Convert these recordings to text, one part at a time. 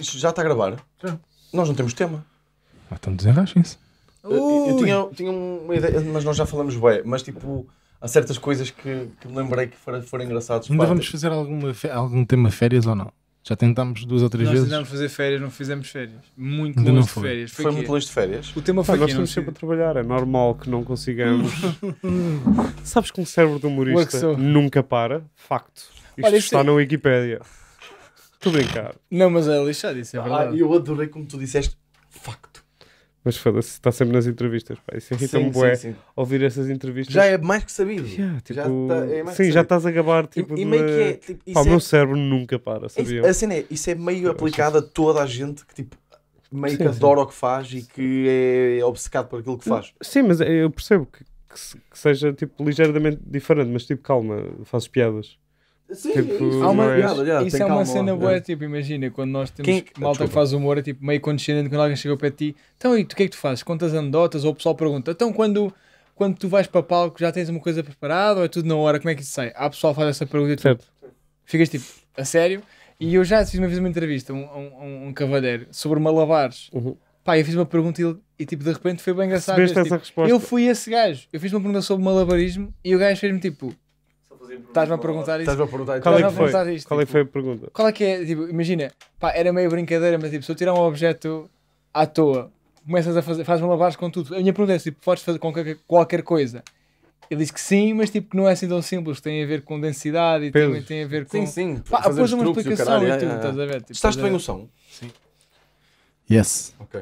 Isto já está a gravar? Já. Nós não temos tema. Ah, então desenrachem-se. Eu, eu tinha, tinha uma ideia, mas nós já falamos bem, mas tipo, há certas coisas que, que me lembrei que foram, foram engraçadas. Ainda vamos fazer alguma, algum tema férias ou não? Já tentámos duas ou três Nós vezes. tentámos fazer férias, não fizemos férias. Muito não longe de foi. férias. Foi, Foi muito longe de férias. O tema Pá, foi nós estamos sempre a trabalhar, é normal que não consigamos. Sabes que um cérebro de humorista nunca para? Facto. Isto Olha, está é- na Wikipédia. Estou a brincar. Não, mas é lixado, isso é ah, verdade. Ah, eu adorei como tu disseste facto. Mas foda-se, está sempre nas entrevistas, pá. Isso é irrita-me bué sim, sim. ouvir essas entrevistas. Já é mais que sabido. Yeah, tipo, já tá, é mais sim, que já estás a gabar, tipo, e, e meio de... que é, tipo, pá, o é... meu cérebro nunca para, sabia? Isso, assim é, isso é meio aplicado a toda a gente que, tipo, meio sim, que adora o que faz e que é obcecado por aquilo que faz. Sim, mas eu percebo que, que, que seja, tipo, ligeiramente diferente, mas, tipo, calma, fazes piadas. Sim, tipo, isso, uma, yeah, yeah, isso é uma é é cena boa, yeah. tipo, imagina, quando nós temos Quem... malta que faz humor, é tipo meio condescendente quando alguém chega ao pé de ti, então e tu o que é que tu fazes? Contas anedotas ou o pessoal pergunta, então quando, quando tu vais para palco já tens uma coisa preparada ou é tudo na hora, como é que isso sai? Há pessoal que faz essa pergunta e tu ficas tipo, a sério? E eu já fiz uma vez uma entrevista a um, um, um, cavalheiro sobre malabares. Uhum. Pá, eu fiz uma pergunta e, e tipo, de repente foi bem engraçado. Essa tipo, resposta. Eu fui esse gajo. Eu fiz uma pergunta sobre malabarismo e o gajo fez-me tipo, Estás-me a perguntar isso? Estás-me a perguntar Qual é que foi? Qual é que tipo. foi a pergunta? Qual é que é? Tipo, imagina, pá, era meio brincadeira, mas tipo, se eu tirar um objeto à toa, começas a fazer, fazes uma lavagem com tudo. A minha pergunta é tipo, podes fazer com qualquer coisa? Ele disse que sim, mas tipo que não é assim tão simples, tem a ver com densidade e também tem a ver com. Sim, sim. Pá, de uma explicação caralho, e, tudo, é, é. estás a ver? Tipo, Estás bem no som? Sim. Yes. Ok.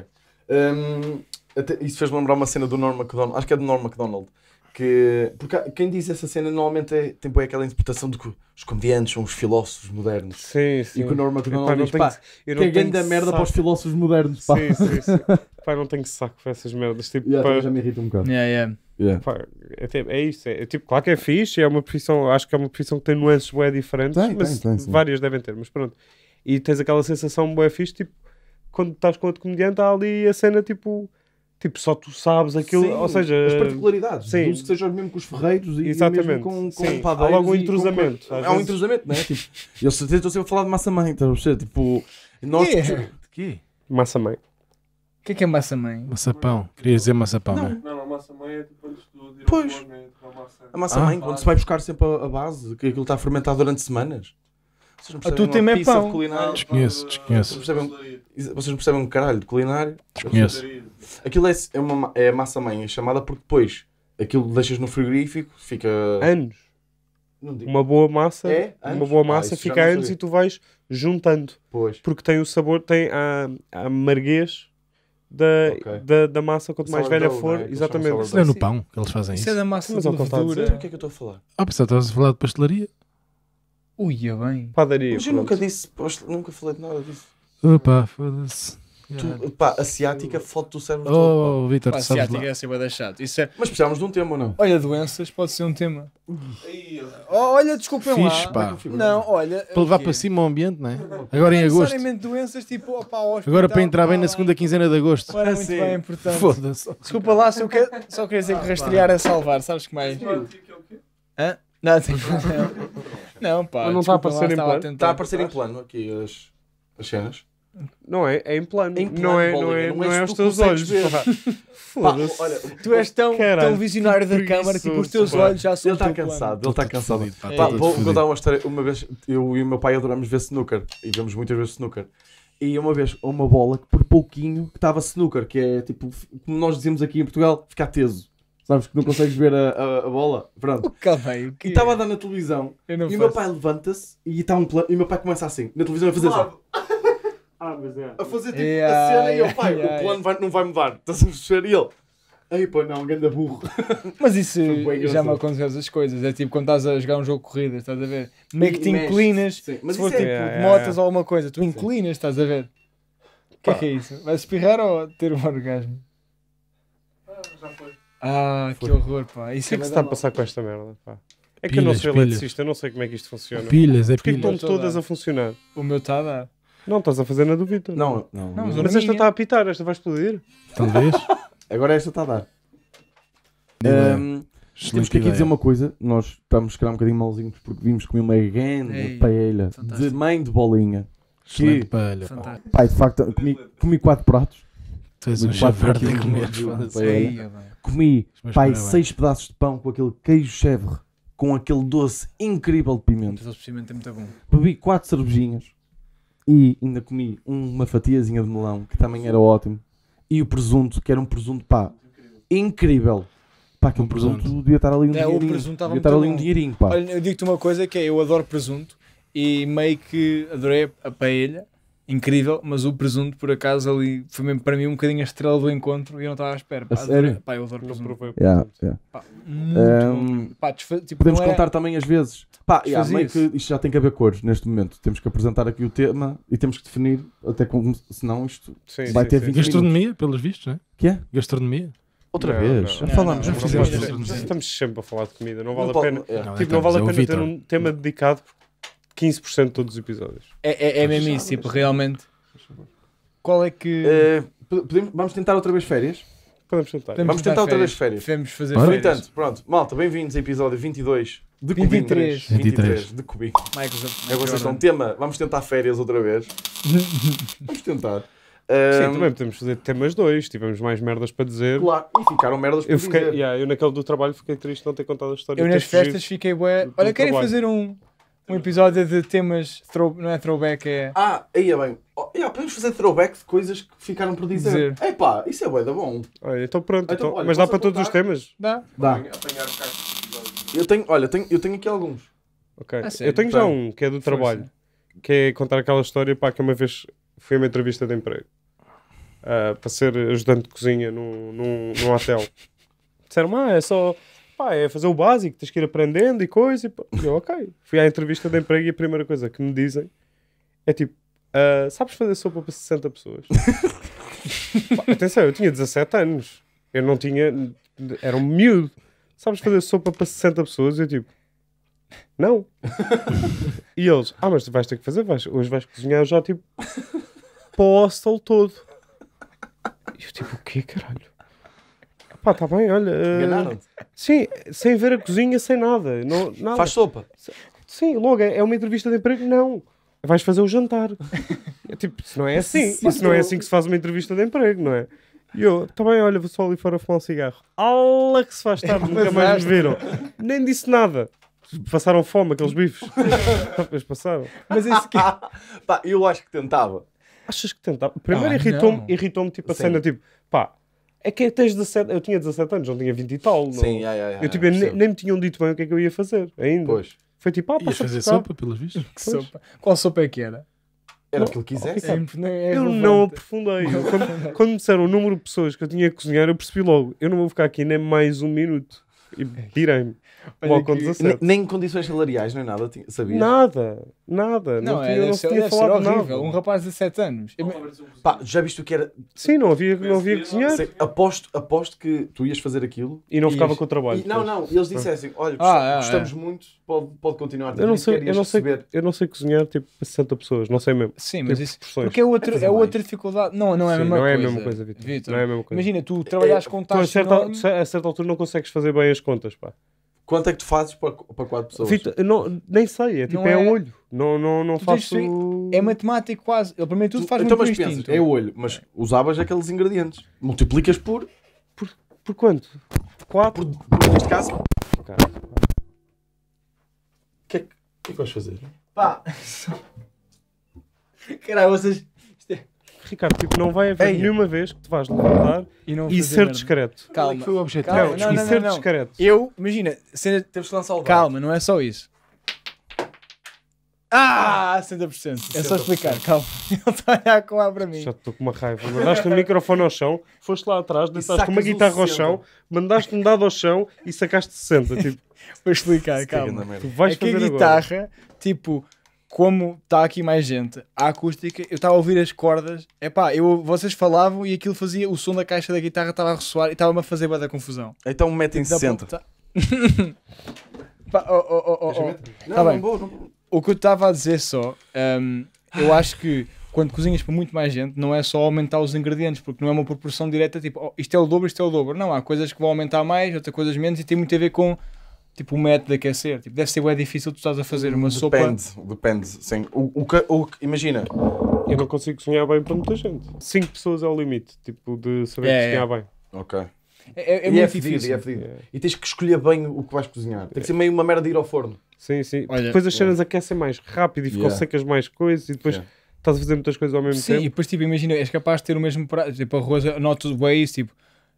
Um, até, isso fez-me lembrar uma cena do Norm MacDonald, acho que é do Norm MacDonald, que porque quem diz essa cena normalmente é, tem é aquela interpretação de que os comediantes são os filósofos modernos sim, sim. e que o Norman MacDonald diz pá, tenho, pá é da merda saco. para os filósofos modernos pá. sim, sim, sim. pá, não tenho saco para essas merdas tipo, yeah, pá, já me irrita um bocado yeah, yeah. Yeah. Pá, é, tipo, é, isso, é, é, tipo, claro que é fixe é uma profissão, acho que é uma profissão que tem nuances bem diferentes, tem, mas tem, tem, várias devem ter mas pronto, e tens aquela sensação bem fixe tipo, quando estás com outro comediante há ali a cena tipo Tipo, só tu sabes aquilo, sim, ou seja... As particularidades, sim. que seja mesmo com os ferreiros e Exatamente. mesmo com, com sim. padeiros. Há logo um intrusamento. Com... Há um intrusamento, não é? tipo, eu certeza estou sempre a falar de massa mãe, estás a perceber? Tipo, nós... Yeah. Tipo, de quê? Massa mãe. O que é que é massa mãe? Maçapão. Queria dizer massa-pão, não é? Não, a massa mãe é tipo antes de tudo. Pois. É a massa mãe, ah. quando se vai buscar sempre a, a base, que aquilo está a fermentar durante semanas. Vocês não ah, tu tem é pão. De culinário Desconheço, desconheço. Vocês não percebem, vocês não percebem um caralho de culinário Desconheço. Aquilo é, é, uma, é massa mãe, é chamada porque depois aquilo deixas no frigorífico, fica. Anos. Uma boa massa, é? uma boa massa ah, fica anos e tu vais juntando. Pois. Porque tem o sabor, tem a, a amarguez da, okay. da, da, massa, quanto mais velha dough, for, né? exatamente. Isso é no pão que eles fazem isso. É isso é da massa Mas de levedura. o que é que eu estou a falar? Ah, pensava que é, estavas a falar de pastelaria. Uia bem. Padaria. Mas eu pronto. nunca disse, posto, nunca falei de nada disso. Opa, foda-se. Tu, pá, asiática, foto do cérebro Oh, oh, oh Vitor, tu asiática lá. é assim, vai chato. Isso é... Mas precisamos de um tema ou não? Olha, doenças pode ser um tema. Oh, olha, desculpem Fixe, lá. Pá. É não, olha. Para levar é para cima o ambiente, não é? Agora em agosto. doenças tipo, opa, ao hospital, Agora para entrar bem na segunda quinzena de agosto. Para muito ser. bem, portanto. Foda-se. Desculpa lá, só, que... só queria dizer que ah, rastrear é salvar, sabes que mais? Hã? Não, tem... Não, pá. Mas não tá está a aparecer em plano. Está a aparecer em plano aqui as, as cenas. Não é, é em plano. Em é, plano não, é, não, é, não, é, não é aos teus olhos. Foda-se. Tu és tão, Caralho, tão visionário da câmara que os teus pá. olhos já são. Ele está cansado, ele está cansado. Fudido, pá, pá, vou contar uma história. Uma vez eu e o meu pai adorámos ver snooker e vemos muitas vezes snooker. E uma vez uma bola que por pouquinho que estava snooker, que é tipo, como nós dizemos aqui em Portugal, ficar teso. Sabes que não consegues ver a, a, a bola? Pronto. Calma que... E estava a dar na televisão. e o meu pai levanta-se e está um E o meu pai começa assim, na televisão, a fazer assim. Ah, mas é. A fazer tipo yeah, a cena yeah, e o pai, yeah, o plano vai, não vai mudar. Estás a mexer? E ele. Aí, pô, não, ganda burro. Mas isso já me aconteceu essas coisas. É tipo quando estás a jogar um jogo de corrida, estás a ver? Meio que te inclinas. Sim. Mas se for é... tipo yeah, tipo motas ou alguma coisa, tu inclinas, estás a ver? O que é que é isso? Vai espirrar ou ter um orgasmo? Ah, já foi. Ah, que horror, pá. o é que é que se está a passar com esta merda, pá? É que eu não sou eletricista, eu não sei como é que isto funciona. Pilhas, é Porquê pilhas. estão todas a funcionar? O meu está a dar. Não, estás a fazer na dúvida. Não, não. não mas, mas esta está a apitar, esta vai explodir. Talvez. Então Agora esta está a dar. temos que aqui dizer uma coisa. Nós estamos, calhar, um bocadinho malzinhos porque vimos comer uma grande paella de mãe de bolinha. Excelente que... paella. Pá, de facto, comi, comi quatro pratos. Tu és um chave de comer comi pai, seis pedaços de pão com aquele queijo chevre, com aquele doce incrível de pimenta. O doce de pimenta é muito bom. Bebi quatro cervejinhas e ainda comi uma fatiazinha de melão, que também era ótimo. E o presunto, que era um presunto, pá, incrível. Pá, que um presunto, presunto devia estar ali um é, dinheirinho. O estava devia estar ali um dinheirinho, pá. Olha, eu digo-te uma coisa que é, eu adoro presunto e meio que adorei a paella incrível, mas o presunto, por acaso, ali foi mesmo para mim um bocadinho a estrela do encontro e eu não estava à espera. Pá, sério? Pá, eu adoro presunto. Yeah, yeah. Pá, muito um, pá, tipo, Podemos era... contar também as vezes. Pá, yeah, que isto já tem que haver cores neste momento. Temos que apresentar aqui o tema e temos que definir, até como, senão isto sim, vai sim, ter sim. 20 Gastronomia, minutos. pelos vistos, não é? Que é? Gastronomia. Outra não, vez? Não, não. Falamos, não, não, Estamos sempre a falar de comida, não vale não, a pena. Não, tipo, não vale a pena ter um tema dedicado 15% de todos os episódios. É, é, é mesmo isso, tipo, realmente. Qual é que. Uh, podemos, vamos tentar outra vez férias? Podemos tentar. Podemos vamos tentar outra vez férias. vamos fazer férias. No entanto, pronto, malta, bem-vindos a episódio 22 de 23. Cubinho. 23. de Cubinho. Michael, Michael é, vocês um tema, vamos tentar férias outra vez. vamos tentar. Sim, um... também podemos fazer temas dois, tivemos mais merdas para dizer. Claro, e ficaram merdas para eu fiquei, dizer. Yeah, eu naquele do trabalho fiquei triste não ter contado a história. Eu nas festas fiquei bué, olha, querem trabalho. fazer um um episódio de temas, throw, não é throwback, é. Ah, aí é bem. Oh, yeah, podemos fazer throwback de coisas que ficaram por dizer. dizer. pá isso é boeda bom. Olha, então pronto, então, então olha, mas dá para todos os temas? Dá. Dá. Eu tenho, olha, tenho, eu tenho aqui alguns. Ok. Ah, eu tenho então, já um, que é do trabalho. Assim. Que é contar aquela história, pá, que uma vez fui a uma entrevista de emprego. Uh, para ser ajudante de cozinha num, num hotel. Disseram, ah, é só pá, é fazer o básico, tens que ir aprendendo e coisa. E eu, ok. Fui à entrevista de emprego e a primeira coisa que me dizem é tipo, uh, sabes fazer sopa para 60 pessoas? pá, atenção, eu tinha 17 anos. Eu não tinha, era um miúdo. Sabes fazer sopa para 60 pessoas? E eu tipo, não. e eles, ah, mas tu vais ter que fazer, vais, hoje vais cozinhar já tipo para o hostel todo. E eu tipo, o quê, caralho? Pá, está bem, olha. Uh, Enganaram-te? Sim, sem ver a cozinha, sem nada. Não, nada. Faz sopa. Sim, logo, é uma entrevista de emprego? Não. Vais fazer o jantar. É tipo, isso não é assim. Sim, isso não é assim que se faz uma entrevista de emprego, não é? E eu, também, tá olha, vou só ali fora fumar um cigarro. Ala que se faz tarde, nunca mais me viram. Nem disse nada. Passaram fome aqueles bifes. mas passaram. Mas isso que... É. pá, eu acho que tentava. Achas que tentava? Primeiro ah, irritou-me, irritou-me tipo a Sim. cena, tipo, pá, é que é tens 17. Eu tinha 17 anos, não tinha 20 e tal. Não. Sim, yeah, yeah, eu, tipo, nem, nem, me tinham dito bem o que é que eu ia fazer ainda. Pois. Foi tipo, ah, passa fazer sopa, pelos que Sopa. Qual sopa é que era? Era o que ele quisesse. É, é eu não aprofundei. quando, quando me disseram o número de pessoas que eu tinha que cozinhar, eu percebi logo. Eu não vou ficar aqui nem mais um minuto. E é tirei me Olha com 17. Nem condições salariais, nem é nada, tinha- sabias? Nada, nada. Não, Não, tinha, é, não é, ser, tinha falado horrível. nada. Um rapaz de 17 anos. Pá, já viste o que era? Sim, não havia, não havia cozinhar. aposto, aposto que tu ias fazer aquilo. E não ficava com o trabalho. E- não, não, e eles dissessem, olha, ah, ah, gostamos muito, pode, pode continuar. Eu não, também, sei, eu, não sei, eu não sei cozinhar tipo 60 pessoas, não sei mesmo. Sim, tipo, mas Tipo, isso. porções. Porque é, outro, é outra dificuldade. Não, não é a mesma não é a coisa. mesma coisa, Vitor. Não é a mesma coisa. Imagina, tu trabalhas com Tu a a certa altura não consegues fazer bem as contas, pá. Quanto é que tu fazes para, para quatro pessoas? não, nem sei, é tipo, Não é, é- olho. Não, não, não faço. É matemático quase. Ele para mim tudo faz então, muito mas por pensas, é olho, mas usavas aqueles ingredientes. Multiplicas por, Por quanto? Quatro? por, por neste caso. O que é o que é que vais fazer? Pá. Caralho, vocês. Ricardo, tipo, não vai haver Ei. nenhuma vez que te vais levantar e, não e ser merda. discreto. É calma. Foi o objetivo. Calma. Não, não, não, e ser discreto. Eu, imagina, cena, temos que lançar o Calma, não é só isso. Ah, 100%. É só explicar, calma. Ele está a olhar com lá para mim. Já estou com uma raiva. Mandaste o um microfone ao chão, foste lá atrás, deitaste uma guitarra ao chão, mandaste um dado ao chão e sacaste 60. Tipo... Vou explicar, é calma. Tu vais é que a guitarra, agora. tipo, como está aqui mais gente, a acústica, eu estava a ouvir as cordas, é pá, vocês falavam e aquilo fazia, o som da caixa da guitarra estava a ressoar e estava-me a fazer bada confusão. Então metem-se centro. Tá... pá, oh, oh, oh, oh. oh. Não, tá O que eu estava a dizer só, um, eu acho que quando cozinhas para muito mais gente, não é só aumentar os ingredientes, porque não é uma proporção direta, tipo, oh, isto é o dobro, isto é o dobro. Não, há coisas que vão aumentar mais, outras coisas menos, e tem muito a ver com tipo o método de aquecer. Tipo, deve ser é difícil tu estás a fazer uma depende, sopa. Depende, depende. Sim. O, o, o, imagina. Eu não consigo cozinhar bem para muita gente. Cinco pessoas é o limite, tipo, de saber é, cozinhar é. bem. Ok. É, é, é, é muito é fedido, difícil. É fedido. E tens que escolher bem o que vais cozinhar. Tem que ser meio uma merda de ir ao forno. Sim, sim. Olha, depois as é. cenas aquecem mais rápido e ficam yeah. secas mais coisas e depois yeah. estás a fazer muitas coisas ao mesmo sim, tempo. Sim, e depois tipo, imagina, és capaz de ter o mesmo prato. Tipo, arroz, noto bem isso, tipo,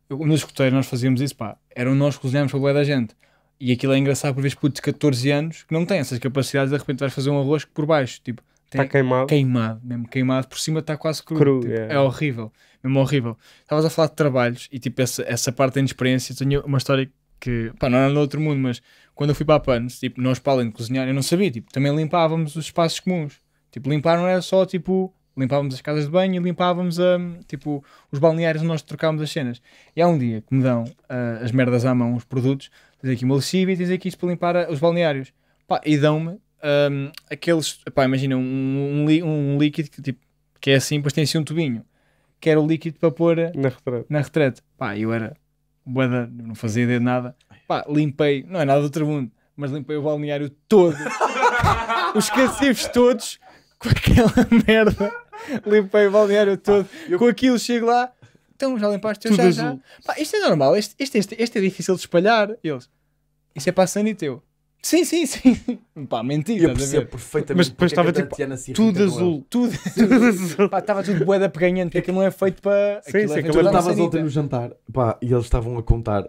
nos escuteiros nós fazíamos isso, pá. Eram nós que cozinhámos para o da gente. E aquilo é engraçado por vezes putos de 14 anos que não têm essas capacidades, de repente vais fazer um arroz por baixo, tipo, está queimado. Queimado, mesmo queimado, por cima está quase cru. cru tipo, yeah. É horrível, mesmo horrível. Estavas a falar de trabalhos e tipo essa, essa parte da inexperiência, tenho uma história que, pá, não era é no outro mundo, mas quando eu fui para a Panos, tipo, nós para além de cozinhar, eu não sabia, tipo, também limpávamos os espaços comuns. Tipo, limpar não era só, tipo, limpávamos as casas de banho e limpávamos um, tipo, os balneários onde nós trocávamos as cenas. E há um dia que me dão uh, as merdas à mão, os produtos, tens aqui uma lexívia e tens aqui isto para limpar os balneários. Pá, e dão-me um, aqueles. Pá, imagina um, um, um líquido que, tipo, que é assim, depois tem assim um tubinho. Que era o líquido para pôr na retrete. Na retrete. Pá, eu era. Boada, não fazia ideia de nada. Pá, limpei, não é nada do outro mundo, mas limpei o balneário todo. os cacifes todos com aquela merda. Limpei o balneário todo. Ah, eu... Com aquilo chego lá, então já limpaste o teu, já, azul. já. Pá, isto é normal, este, este, este, este é difícil de espalhar. E eles, isso é para a Sandy teu. Sim, sim, sim. Pá, mentira. Eu percebo perfeitamente. Mas depois é estava tipo, tudo azul. Tudo, tudo azul. estava tudo boeda peganhante, porque aquilo não é feito para. Sim, sim, é feito é para no jantar, pá, e eles estavam a contar.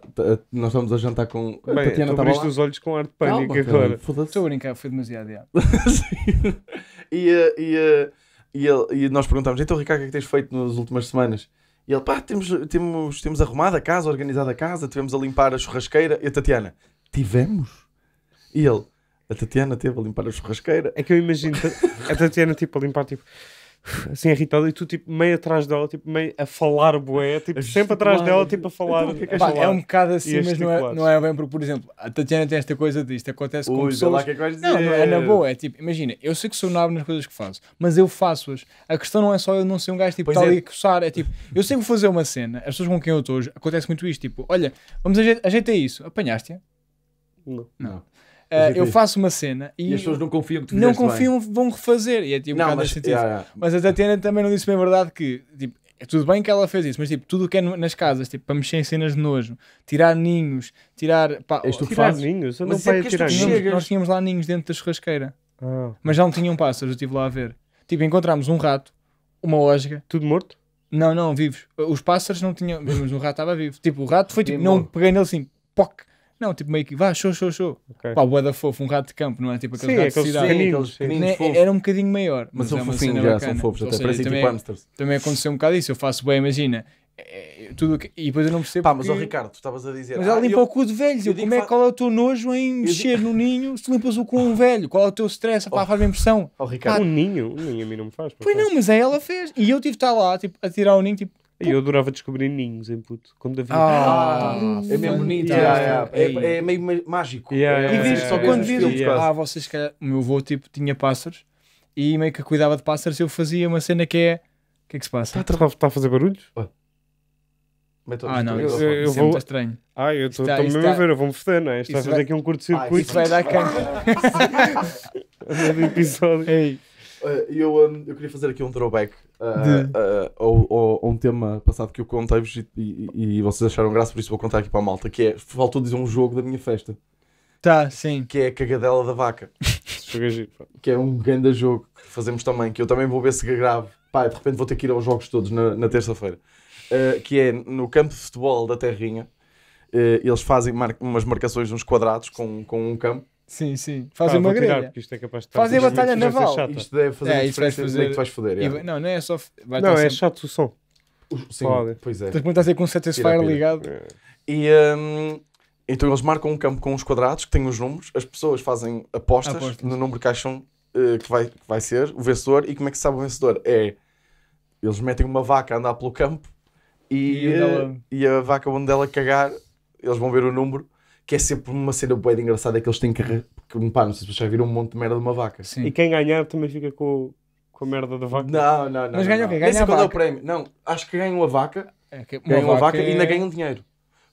Nós estávamos a jantar com. Bem, a Tatiana estava. abriste os olhos com ar de pânico agora. Estou a brincar, foi demasiado. e, eh, e, eh, e, e, nós perguntámos, então Ricardo, o que é que tens feito nas últimas semanas? E ele, pá, temos, temos, temos arrumado a casa, organizado a casa, tivemos a limpar a churrasqueira. E a Tatiana, tivemos? E ele, a Tatiana teve a limpar a churrasqueira. É que eu imagino a Tatiana tipo a limpar, tipo, assim é irritada e tu tipo meio atrás dela, tipo meio a falar bué, tipo sempre atrás dela, tipo a falar. Que é, que pá, é um bocado assim, mas não é, não é bem porque, por exemplo, a Tatiana tem esta coisa disto, acontece com Ui, pessoas... Lá que é que vais dizer. Não, não é na boa, é tipo, imagina, eu sei que sou nabo nas coisas que faço, mas eu faço-as. A questão não é só eu não ser um gajo tipo, tal ali é. a coçar, é tipo, eu sei que vou fazer uma cena, as pessoas com quem eu estou hoje, acontece muito isto, tipo, olha, vamos ajeitar, isso, apanhaste-a? Não. não. Uh, eu faço uma cena e, e as pessoas não confiam que tu Não confiam, bem. vão refazer. E é tipo não, um mas, yeah, yeah. mas a Tatiana também não disse bem a verdade que tipo, é tudo bem que ela fez isso, mas tipo, tudo o que é nas casas, tipo, para mexer em cenas de nojo, tirar ninhos, tirar. Pá, és tu ninhos? Eu não mas é tirar ninhos. Nós tínhamos lá ninhos dentro da churrasqueira, ah, mas já não tinham pássaros, eu estive lá a ver. Tipo, encontramos um rato, uma lógica. Tudo morto? Não, não, vivos. Os pássaros não tinham. Mas o rato estava vivo. Tipo, o rato foi tipo, não peguei nele assim, poc, não, tipo meio que vá, show, show, show. Okay. Pá, boa fofo, um rato de campo, não é? Tipo aquele sim, rato de cidade. Sim, aqueles pequeninos Era um bocadinho maior. Mas, mas são é fofinhos, já são fofos, até parecem tipo é- hamsters. Também aconteceu um bocado isso, eu faço bem, imagina. É, tudo que, e depois eu não percebo. Pá, mas porque... Ricardo, tu estavas a dizer. Mas ela ah, limpa eu, o cu de velhos. Eu, eu como é, que qual é o teu nojo em mexer digo... no ninho se limpas o cu a um velho? Qual é o teu stress? Oh. Pá, faz-me impressão. o oh, Ricardo. Ah, um ninho? Um ninho a mim não me faz. Pois não, mas é ela fez. E eu tive de estar lá, tipo, a tirar o ninho, tipo, e eu adorava descobrir ninhos em puto. Quando havia. Ah, é mesmo bonito. Yeah, é, yeah. É, é, meio mágico. Yeah, é e vês, só é quando vês. Tipo, ah, vocês, que o meu avô tipo, tinha pássaros e meio que cuidava de pássaros. Eu fazia uma cena que é. O que é que se passa? Está a, tá a fazer barulhos? Ah, não, isso, eu, eu vou... muito estranho. Ah, eu estou tá- mesmo está... a tá- ver, eu vou-me foder, não é? está a fazer vai... aqui um curto-circuito. Ah, isso vai dar canto. episódio. Eh, eu, eu queria fazer aqui um throwback uh, eh, uh, eh, a um tema passado que eu contei-vos e, e, e, vocês acharam graça, por isso vou contar aqui para a malta, que é, faltou dizer um jogo da minha festa. Tá, sim. Que é a cagadela da vaca. que é um grande jogo que fazemos também, que eu também vou ver se grave. Pá, de repente vou ter que ir aos jogos todos na, na terça-feira. Uh, que é no campo de futebol da Terrinha. Uh, eles fazem mar umas marcações nos quadrados com, com um campo Sim, sim. Fazem uma grelha. porque isto é capaz de Fazem batalha naval. Isto deve fazer É, isso diferença fazer- fazer... que vais foder. é. Não, não é só. Vai Não, estar é sempre- chato o som. Sim, Foda. pois é. Tens de perguntar se é com o Satisfyer Tira ligado. É. E hum, então eles marcam um campo com uns quadrados que têm os números, as pessoas fazem apostas, Apostas. no número que acham eh, que, vai, que vai ser o vencedor. E como é que se sabe o vencedor? É eles metem uma vaca a andar pelo campo e, E eh, e a vaca onde ela cagar, eles vão ver o número que é sempre uma cena boa de engraçada que eles têm que. Porque, pá, não sei se vocês já viram um monte de merda de uma vaca. Sim. E quem ganhar também fica com, com a merda da vaca. Não, não, não. Mas ganha o quê? Ganha a qual é o prémio. Não, acho que ganham a vaca, É que uma ganham a vaca e ainda é- ganham dinheiro.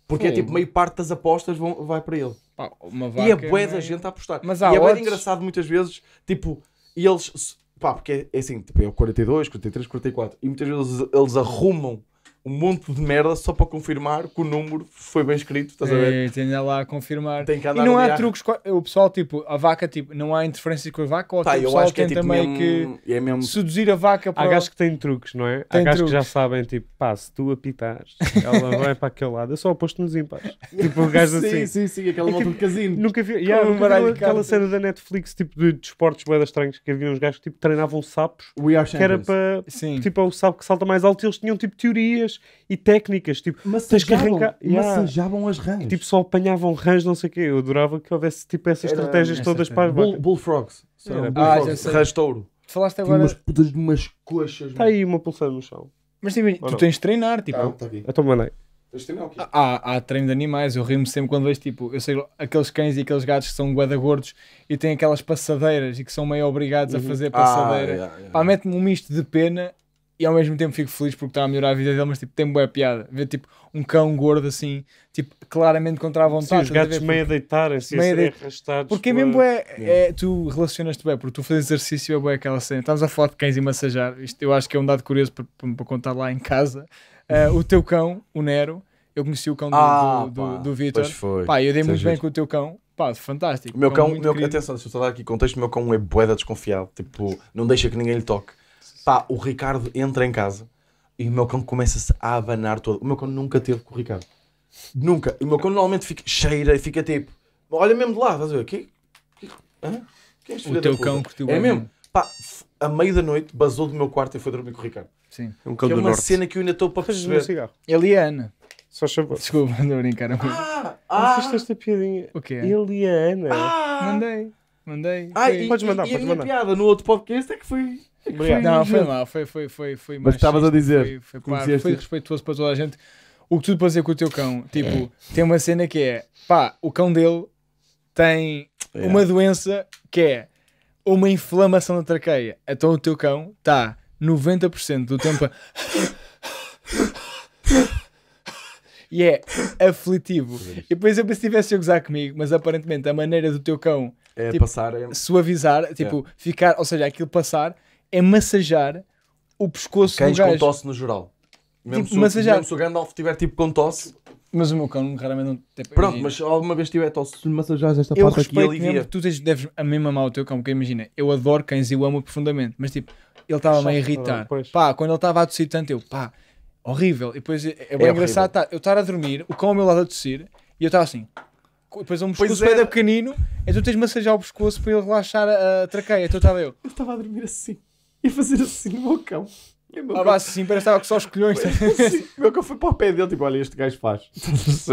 Porque é tipo meio parte das apostas vão, vai para ele. Pá, uma é vaca. e a bué é da gente a apostar. Mas há e é bué de engraçado muitas vezes, tipo, e eles. Pá, porque é, é assim, tipo, é o 42, 43, 44. E muitas vezes eles arrumam um monte de merda só para confirmar que o número foi bem escrito, estás a ver? É, tem lá a confirmar. Tem que andar e não há truques, o pessoal, tipo, a vaca, tipo, não há interferências com a vaca, ou Pá, tipo, o pessoal é tem é, tipo, também mesmo... que é mesmo... seduzir a vaca para... Há gajos que têm truques, não é? Tem há gajos que já sabem, tipo, pá, se tu apitares, ela vai para aquele lado, eu só aposto nos ímpares. tipo, o gajo assim... Sim, sim, sim, aquela volta de casino. Nunca vi, yeah, nunca vi aquela cena da Netflix, tipo, de, de esportes estranhos, que havia uns gajos que, tipo, treinavam sapos, We are que era para, tipo, é o sapo que salta mais alto, e eles tinham, tipo, teorias e técnicas. Tipo, massajavam, tens que arrancar. Yeah. as rãs. E, tipo, só apanhavam rãs, não sei o quê. Eu adorava que houvesse tipo essas Era estratégias todas para as Bull, Bullfrogs. Ah, rãs touro. Falaste agora. umas putas de umas coxas. Está aí uma pulseira no chão. Mas tipo, tu tens de treinar, tipo. Ah, tá aqui. Eu então, Há, há treino de animais, eu rimo sempre quando vejo tipo, eu sei aqueles cães e aqueles gatos que são guarda-gordos e têm aquelas passadeiras e que são meio obrigados uhum. a fazer ah, passadeira. Ah, yeah, yeah. Pá, mete-me um misto de pena e ao mesmo tempo fico feliz porque está a melhorar a vida dele, mas tipo, tem boa piada. Ver tipo um cão gordo assim, tipo, claramente contra a vontade. Sim, os gatos meio a deitar, assim, meio assim, de... arrastados. Porque é para... mesmo é, é, tu relacionas-te bem, porque tu fazes exercício é boé aquela cena. Estamos a falar de cães e massajar. Isto eu acho que é um dado curioso para, para contar lá em casa. Uh, o teu cão, o Nero, eu conheci o cão do, ah, do, do, do Vitor. Pá, eu dei é muito bem com o teu cão. Pá, fantástico. O meu cão, cão meu, atenção, se eu a dar aqui contexto, o meu cão é boeda desconfiado. Tipo, não deixa que ninguém lhe toque. Pá, o Ricardo entra em casa e o meu cão começa-se a abanar todo. O meu cão nunca teve com o Ricardo. Nunca. O meu cão normalmente fica, cheira e fica tipo, olha mesmo de lá, estás a ver? Que, que, hã? Quem é o teu cão curtiu É mesmo. É? Pá, a meio da noite basou do meu quarto e foi dormir com o Ricardo. Sim. É um cão que é do é uma norte. cena que eu ainda estou para perceber. Eliana. Só chamou. Desculpa, não brincar. Mas... Ah, ah, não ah. fizeste esta piadinha. O quê? Eliana. Ah, mandei. Mandei. Ah, e, podes mandar, e podes a minha piada no outro podcast é que foi é foi não, foi mal foi, foi, foi, foi Mas estavas a dizer, foi, foi, par, foi respeitoso para toda a gente. O que tu depois é com o teu cão, é. tipo, tem uma cena que é, pá, o cão dele tem yeah. É. uma doença que é uma inflamação da traqueia. Então o teu cão está 90% do tempo a... e é aflitivo. E depois eu pensei que tivesse a gozar comigo, mas aparentemente a maneira do teu cão é tipo, passar, é... suavizar, tipo, ficar, ou seja, aquilo passar é massajar o pescoço Cães do gajo. com tosse no geral. Tipo, mesmo, tipo, se, massajar. mesmo se o Gandalf tiver tipo com tosse. Mas o meu cão raramente não. Tipo, Pronto, mas alguma vez tiver tosse, se massajares esta eu parte aqui, ele via. Tu tens, deves a mesma mal ao teu cão, porque imagina, eu adoro cães e o amo profundamente, mas tipo, ele estava-me a irritar. Ah, pois. Pá, quando ele estava a tossir tanto, eu pá, horrível. E depois é, é bem é engraçado tá, eu estar a dormir, o cão ao meu lado a tossir, e eu estava assim. Depois é um pescoço pois era... pequenino, então tens de massagear o pescoço para ele relaxar a, a traqueia. Então estava eu. Eu estava a dormir assim e fazer assim no meu cão, meu Ah, cão- assim parece que estava com só os colhões. Sim, o meu cão foi para o pé dele, tipo, olha, este gajo faz.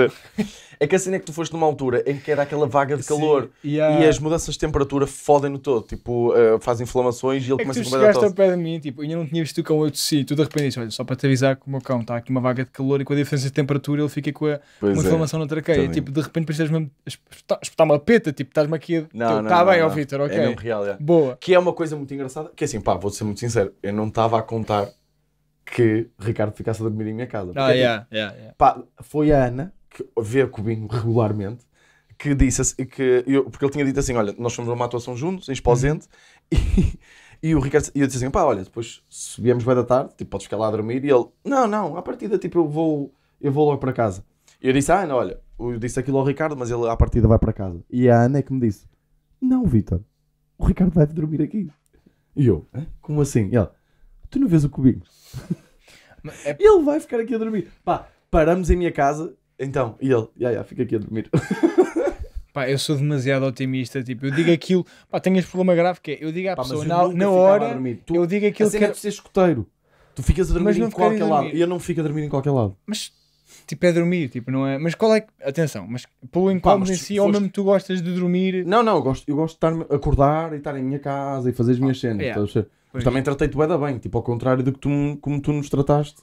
É que assim é que tu foste numa altura em que era aquela vaga de calor Sim, e, e, as mudanças de temperatura fodem-no todo, tipo, uh, inflamações e ele é começa a comer a tosse. tu chegaste ao pé de mim, tipo, ainda não tinha visto o cão, eu tossi, Tudo de repente disse, olha, só para te avisar que o meu cão está aqui uma vaga de calor e com a diferença de temperatura ele fica com a, uma é. inflamação na traqueia. Tipo, de repente precisas mesmo espetar, uma peta, tipo, estás-me aqui, Não não, está bem, ó Vitor, é ok. É mesmo real, é. Boa. Que é uma coisa muito engraçada, que é assim, pá, vou ser muito sincero, eu não estava a contar que Ricardo ficasse a dormir em minha casa. Ah, é? Tipo, yeah, yeah, yeah. Pá, foi a Ana que vê Cubinho regularmente, que disse que eu, porque ele tinha dito assim: Olha, nós fomos a uma atuação juntos, em Esposente, uhum. e, e o Ricardo e eu disse assim: pá, olha, depois se viemos bem da tarde, tipo, podes ficar lá a dormir. E ele: Não, não, à partida, tipo, eu vou, eu vou logo para casa. E eu disse: Ah, não, olha, eu disse aquilo ao Ricardo, mas ele à partida vai para casa. E a Ana é que me disse: Não, Vitor, o Ricardo vai dormir aqui. E eu: Hã? Como assim? E ela: Tu não vês o Cubinho? É... Ele vai ficar aqui a dormir. Pá, paramos em minha casa então, e ele, já, já, fica aqui a dormir. Pá, eu sou demasiado otimista, tipo, eu digo aquilo, pá, tenho este problema grave que é, eu digo à pá, pessoa na, na hora, tu, eu digo aquilo assim que... é ser escoteiro, tu ficas a dormir em qualquer dormir. lado, e eu não fico a dormir em qualquer lado. Mas, tipo, é dormir, tipo, não é, mas qual é, atenção, mas pelo incómodo em si, foste... ou mesmo tu gostas de dormir... Não, não, eu gosto, eu gosto de estar, acordar e estar em minha casa e fazer as minhas ah, cenas, mas também tratei-te bem, bem, tipo, ao contrário do que tu, como tu nos trataste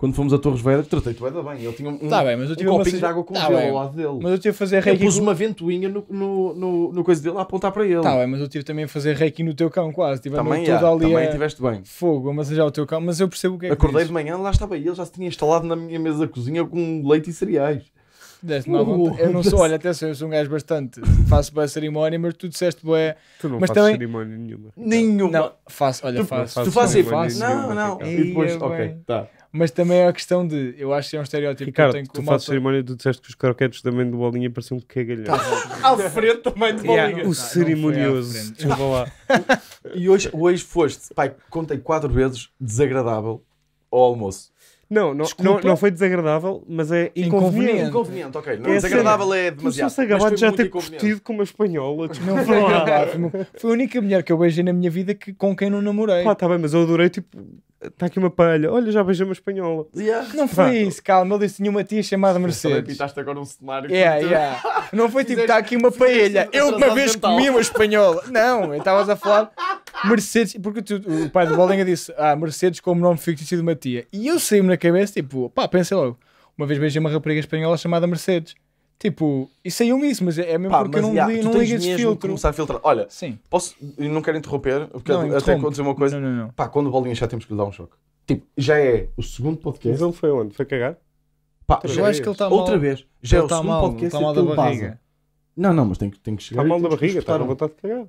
quando fomos a Torres Vedras, tratei-te bem, bem. Ele tinha um, tá bem, mas eu tive um copinho de água com tá gelo ao lado dele. Mas eu tive a fazer reiki. Eu pus uma ventoinha no, no, no, no coisa dele a apontar para ele. Tá bem, mas eu tive também a fazer reiki no teu cão, quase. Tive também, é. ali também tiveste bem. Fogo, mas já o teu cão, mas eu percebo o que é Acordei que de manhã, lá estava ele, já se tinha instalado na minha mesa da cozinha com leite e cereais. Deste, uh, eu não sou, olha, atenção, eu sou um gajo bastante. faço boa cerimónia, mas tu disseste boa. Tu não mas fazes também... cerimónia nenhuma. Nenhuma. Não, faço, olha, tu, faço. Tu fazes Não, não. E depois, é ok, tá mas também é a questão de. Eu acho que é um estereótipo Ricardo, que eu tenho com tu fazes cerimónia, tu disseste que os croquetes também do Bolinha pareciam um cagalhão. à frente também de tá Bolinha. Yeah, o cerimonioso. Desculpa lá. e hoje, hoje foste, pai, contei quatro vezes desagradável ao almoço. Não, não, não, não, foi desagradável, mas é inconveniente. Inconveniente, ok. Não, é assim, desagradável é demasiado. Mas acabado de já ter curtido com uma espanhola. Não foi agradável. Foi a única mulher que eu beijei na minha vida que, com quem não namorei. Pá, tá bem, mas eu adorei, tipo, está aqui uma palha, olha, já beijei uma espanhola. Yeah. Não foi Pá. isso, calma, ele disse, tinha uma tia chamada Mercedes. Pintaste agora um cenário. Yeah, yeah. Não foi tipo, está tá aqui uma paella, eu uma vez mental. comi uma espanhola. Não, estavas a falar Mercedes, porque tu, o pai do Bolinha disse, ah, Mercedes como nome fictício de uma tia. E eu saí-me na cabeça, tipo, pá, pensei logo, uma vez beijei uma rapariga espanhola chamada Mercedes. Tipo, isso saiu-me é isso, mas é, é mesmo Pá, porque eu não, yeah, li, não ligo esse filtro. começar a filtrar. Olha, Sim. posso, não quero interromper, porque não, até aconteceu uma coisa. Não, não, não. Pá, quando o Bolinha já temos que lhe dar um choque. Tipo, já é o segundo podcast. Mas ele foi onde? Foi cagar? Pá, eu acho que ele está mal. Outra vez. Já é ele é o tá segundo mal, podcast. Está mal da barriga. Não, não, mas tem que, tem que tá chegar. Está mal da barriga, está à vontade de cagar.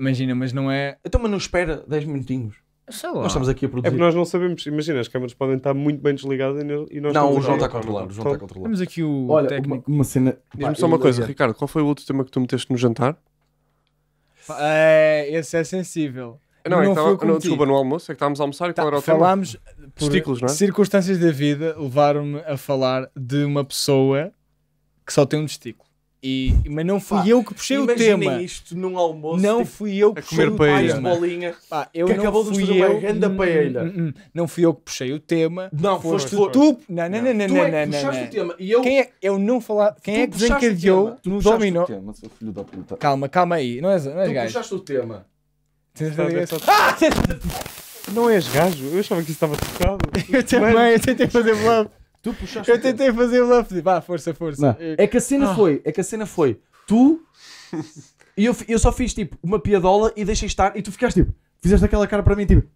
Imagina, mas não é. Então, mas não espera 10 minutinhos. Sei lá. Nós estamos aqui a produzir. É porque nós não sabemos. Imagina, as câmaras podem estar muito bem desligadas e nós não. Não, o João está controlando. O João está controlando. Temos aqui o Olha, técnico. Uma, uma cena. Diz-me só uma coisa, Ricardo, qual foi o outro tema que tu meteste no jantar? É, esse é sensível. Não, não, é que tava, não desculpa, no almoço, é que estávamos a almoçar e tá, qual era o falámos Testículos, não é? Circunstâncias da vida levaram-me a falar de uma pessoa que só tem um testículo. E, mas não fui eu que puxei o tema. isto num almoço. Não tipo, fui eu que puxei o tema. Bolinha, Pá, eu que não acabou fui de fazer uma grande hum, paella. Não, hum, não, hum. não fui eu que puxei o tema. Não, foste, foste tu. Não, não, não, não, tu não, é não, não, não. O tema. E eu... Quem é, eu não falar, quem tu é que desencadeou no dominó? Calma, calma aí. Não és, não és tu gajo. puxaste o tema. Ah! Não és gajo? Eu achava que isso estava tocado. Eu também, eu tentei fazer blab. Tu puxaste. Eu tentei o fazer o love, vá, força, força. Não. É que a cena ah. foi, é que a cena foi, tu e eu, eu só fiz tipo uma piadola e deixei estar e tu ficaste tipo, fizeste aquela cara para mim tipo.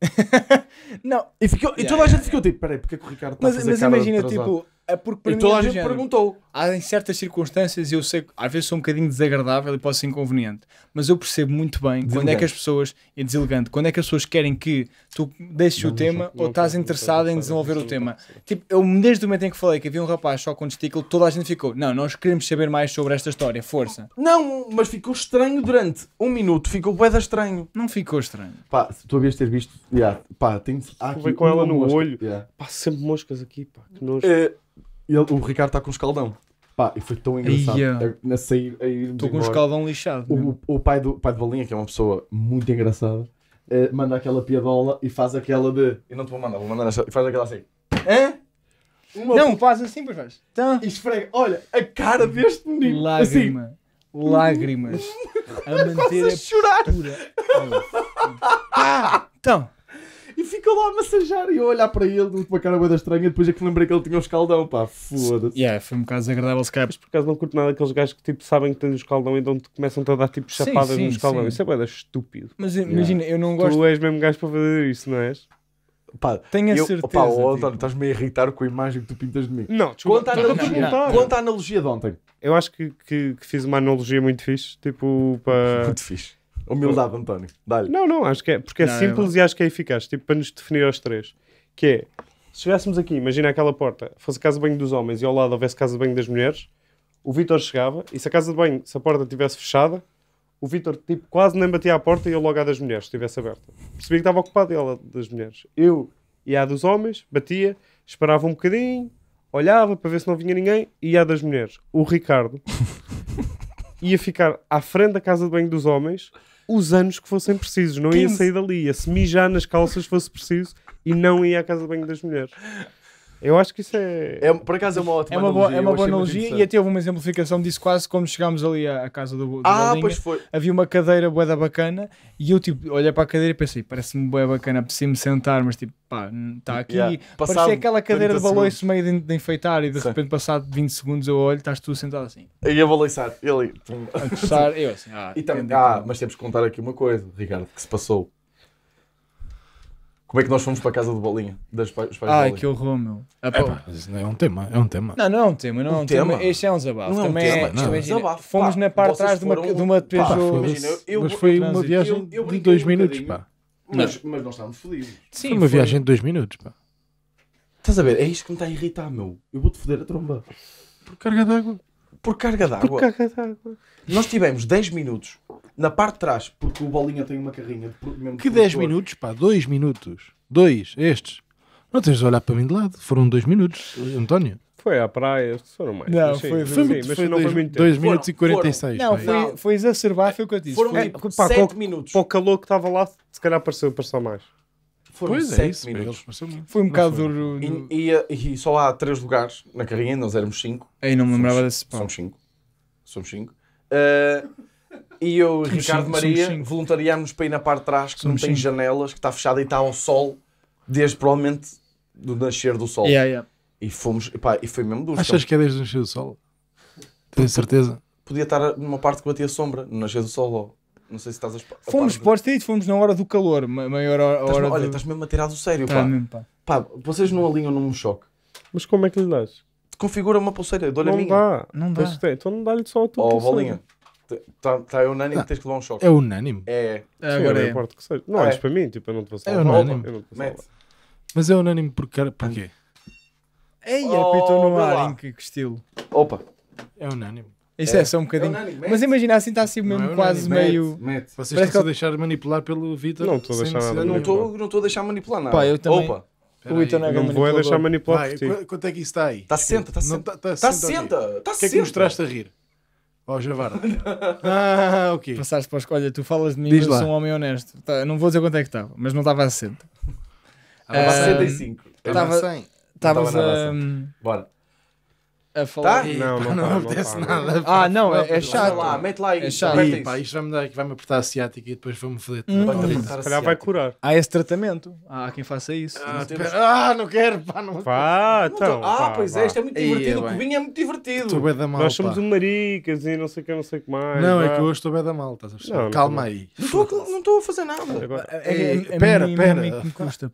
não. E, ficou, yeah, e toda a gente yeah. ficou tipo, peraí, porque é que o Ricardo está a fazer Mas imagina, tipo, é porque para e toda a gente género. perguntou. Há em certas circunstâncias, eu sei que às vezes sou um bocadinho desagradável e posso ser inconveniente, mas eu percebo muito bem deselegante. quando é que as pessoas. É deselegante. Quando é que as pessoas querem que tu deixes não, o não, tema não, ou estás interessado em desenvolver o tema. Tipo, eu desde o momento em que falei que havia um rapaz só com testículo, toda a gente ficou. Não, nós queremos saber mais sobre esta história, força. Não, mas ficou estranho durante um minuto, ficou boeda estranho. Não ficou estranho. Pá, se tu havias ter visto. Yeah, pá, tem. Há aqui com ela no mosca. olho. Yeah. Pá, sempre moscas aqui, pá, que nojo. Uh, ele, o Ricardo está com um escaldão. Pá, e foi tão engraçado Ia. a, sair. Estou com um escaldão lixado. O, né? o, pai do pai de Bolinha, que é uma pessoa muito engraçada, eh, manda aquela piadola e faz aquela de. Eu não te vou mandar, vou mandar essa. E faz aquela assim. Hã? Uma não, faz assim, pois faz. Então... E esfrega, olha, a cara deste menino. Assim. Lágrima. Assim. Lágrimas. a manter a chorar. ah, então fica lá a massajar e eu olhar para ele com uma cara boa estranha. Depois é que lembrei que ele tinha um escaldão, pá, foda-se. Yeah, foi um bocado desagradável se calhar. Mas por acaso não curto nada aqueles gajos que tipo sabem que têm um escaldão, então começam a dar tipo chapadas sim, sim, no escaldão. Sim. Isso é boeda estúpido. Mas imagina, eu não gosto. Tu és mesmo gajo para fazer isso, não és? Pá, Tenho a eu, certeza. Pá, oh, António, estás-me a irritar com a imagem que tu pintas de mim. Não, desculpa, conta, a analogia, não, não, conta a analogia de ontem. Eu acho que, que, que, fiz uma analogia muito fixe, tipo para. Muito fixe. Humildade, António. Dá-lhe. Não, não, acho que é. Porque é Não, é simples e acho que é eficaz. Tipo, para nos definir aos três. Que é, se chegássemos aqui, imagina aquela porta, fosse casa de banho dos homens e ao lado houvesse casa de banho das mulheres, o Vitor chegava e se a casa de banho, se a porta estivesse fechada, o Vitor tipo, quase nem batia à porta e ia logo à das mulheres, se estivesse aberta. Percebia que estava ocupado e ela das mulheres. Eu ia à dos homens, batia, esperava um bocadinho, olhava para ver se não vinha ninguém e ia à das mulheres. O Ricardo ia ficar à frente da casa de banho dos homens os anos que fossem precisos. Não ia sair dali, ia se mijar nas calças fosse preciso e não ia à casa de banho das mulheres. Eu acho que isso é. é por acaso é uma ótima é uma analogia. Boa, é uma boa analogia é e até houve uma exemplificação disso quase quando chegámos ali à, à casa do, do Ah, pois foi. Havia uma cadeira boeda bacana e eu tipo olhei para a cadeira e pensei, parece-me boeda bacana, preciso me sentar, mas tipo, pá, está aqui. Yeah. Parecia aquela cadeira de balanço meio de, de, enfeitar e de Sim. repente, passado 20 segundos, eu olho, estás tu sentado assim. E a balançar, ele. A coçar, eu assim. Ah, e também, ah mas temos que contar aqui uma coisa, Ricardo, que se passou como é que nós fomos para a casa de Bolinha? Das pais Ai, que horror, meu. Ah, É, pá, é um tema, é um tema. Não, não é um tema, não é um, tema. tema. Este é um desabafo. Não, Também é um tema, é, não. Desabafo, Fomos pá, na parte de trás de uma, de uma Peugeot. eu, mas foi uma viagem eu, eu de dois um minutos, pá. Mas, mas nós estávamos felizes. Sim, foi uma foi... viagem de dois minutos, pá. Estás a ver? É isto que me está a irritar, meu. Eu vou-te foder a tromba. Por carga d'água. Por carga d'água. Por carga d'água. Nós tivemos 10 minutos na parte de trás, porque o Bolinha tem uma carrinha. De, que 10 minutos, pá, 2 minutos. 2, estes. Não tens de olhar para mim de lado. Foram 2 minutos, António. Foi à praia, foram mais. Não, foi, foi, sim, muito, mas foi, não dois, muito tempo. 2 minutos foram, e 46. Foram, não, foi, foi exacerbar, foi o que eu disse. Foram tipo 7 é, minutos. Para o calor que estava lá, se calhar pareceu passar mais. Foram pois 7 é isso, minutos. Mesmo, foi um bocado duro. E, e, e, só há 3 lugares na carrinha, nós éramos 5. Aí não me lembrava desse pau. Somos 5. Somos 5. Uh, e eu e Ricardo Maria voluntariámos para ir na parte de trás que somos não tem cinco. janelas, que está fechada e está ao sol desde provavelmente do nascer do sol. Yeah, yeah. E fomos, epá, e foi mesmo duro. Achas que é desde o nascer do sol? Tenho certeza. Podia estar numa parte que batia sombra, no nascer do sol logo. Não sei se estás a. Fomos para os fomos na hora do calor, maior hora. Tás, hora olha, do... estás mesmo a tirar do sério, tá, pá. Mesmo, pá. Pá, vocês não alinham, num choque. Mas como é que lhe dás? Configura uma pulseira, dou-lhe a minha. Dá. Não dá. Mas, então não dá-lhe só a tua. Oh, bolinha. Está tá, é unânime que tens que levar um choque. É unânime? É. é Sim, agora é. Importa que seja. Não, ah, é. para mim, tipo, eu não te vou é salvar. É unânime. Eu não te vou salvar. Mas é unânime porque, porquê? Ei, oh, apitou no oh, ar, em que estilo? Opa. É unânime. Isso é, é só um bocadinho. É mas imagina, assim está assim é mesmo não, quase mete, meio. Mete. Vocês estão-se que... a deixar manipular pelo Vitor? Não estou a deixar nada. Não estou a deixar manipular nada. Pá, eu também. Opa. O Vitor não é Não vou é deixar manipular por ti. Quanto é que isso está aí? Está senta, está senta. Está tá tá senta, está senta. Tá o que é que mostraste a rir? Ó, oh, Javarda. ah, ok. Passaste para a escolha, tu falas de mim, Diz mas lá. sou um homem honesto. Não vou dizer quanto é que estava, mas não estava a 60. Estava ah, ah, a 65. Estava a 100. Estavas a. Bora a falar. Tá? E, não, pá, não, não, acontece nada. Ah, pá. Ah, não, é, é chato. Mete lá, mete lá e é chato. E, pá, isto vai-me dar aqui, vai-me apertar ciática e depois vou-me foder. Hum. Se calhar vai curar. Há esse tratamento. Há quem faça isso. Ah, não, temos... ah, não quero, pá, não Pá, então. Ah, pois é, isto é muito divertido. É o cubinho é muito divertido. mal Nós somos um maricas e não sei o que, não sei o que mais. Não, é que hoje estou bem da mal, estás a perceber? Calma aí. Não estou a fazer nada. Espera, é, é, espera.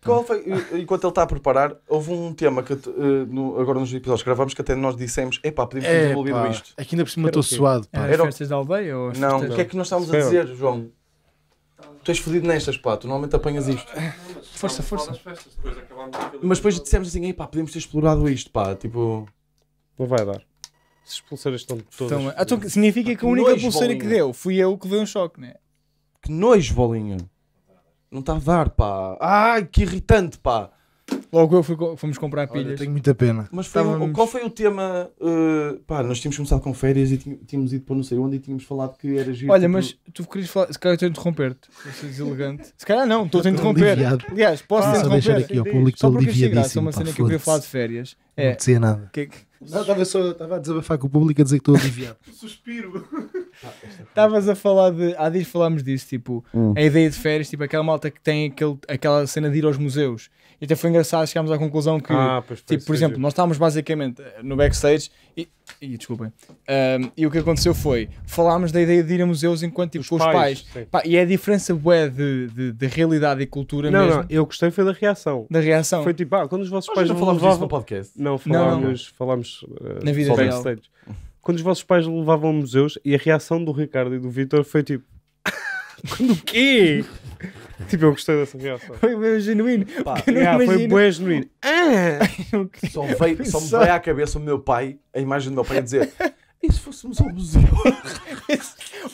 Enquanto ele está a preparar, houve um tema que eh, agora nos episódios que que até nós disse dissemos, epá, podemos ter desenvolvido isto. Aqui ainda por cima estou suado. Pá. Era, era o... da aldeia ou Não, o que é que nós estávamos a dizer, João? Tu és fodido nestas, pá, tu normalmente apanhas isto. Força, força. Mas depois dissemos assim, epá, podemos ter explorado isto, pá, tipo. Não vai dar. Se as pulseiras estão todas. Então, significa que a única pulseira que deu fui eu que dei um choque, né? Que nojo, bolinho Não está a dar, pá. Ai, que irritante, pá. Logo eu fui, fomos comprar pilhas. Olha, tenho muita pena. Mas foi Estávamos... o, qual foi o tema? Uh, pá, nós tínhamos começado com férias e tínhamos ido para não sei onde e tínhamos falado que era giro. Olha, tipo... mas tu querias falar. Se calhar estou a interromper-te. deselegante. Se calhar não, estou a interromper. Aliviado. Aliás, posso ah, interromper. Só aqui ao público, só porque achei graça uma cena pá, que eu queria falar de férias. É, não dizia nada. Que... Não, estava, só, estava a desabafar com o público a dizer que estou aliviado. Suspiro. Estavas a falar de. Há dias falámos disso, tipo, hum. a ideia de férias, tipo, aquela malta que tem aquele, aquela cena de ir aos museus. E até foi engraçado, chegámos à conclusão que, ah, pois, pois, tipo, por exemplo, nós estávamos basicamente eh, no backstage e. e desculpem. Um, e o que aconteceu foi, falámos da ideia de ir a museus enquanto, tipo, os com os pais. Pá, e é a diferença, bué, de, de, de, realidade e cultura não, mesmo. Não, eu gostei foi da reação. Da reação. Foi tipo, ah, quando os vossos pais. Não falámos disso no podcast. Não, falámos, não, não. falámos uh, na vida real quando os vossos pais levavam a museus e a reação do Ricardo e do Vitor foi tipo: Quando o quê? tipo, eu gostei dessa reação. Foi bem genuíno. Pá, eu não foi bem genuíno. Ah, só, veio, só me veio à cabeça o meu pai, a imagem do meu pai a dizer: e se fôssemos ao museu?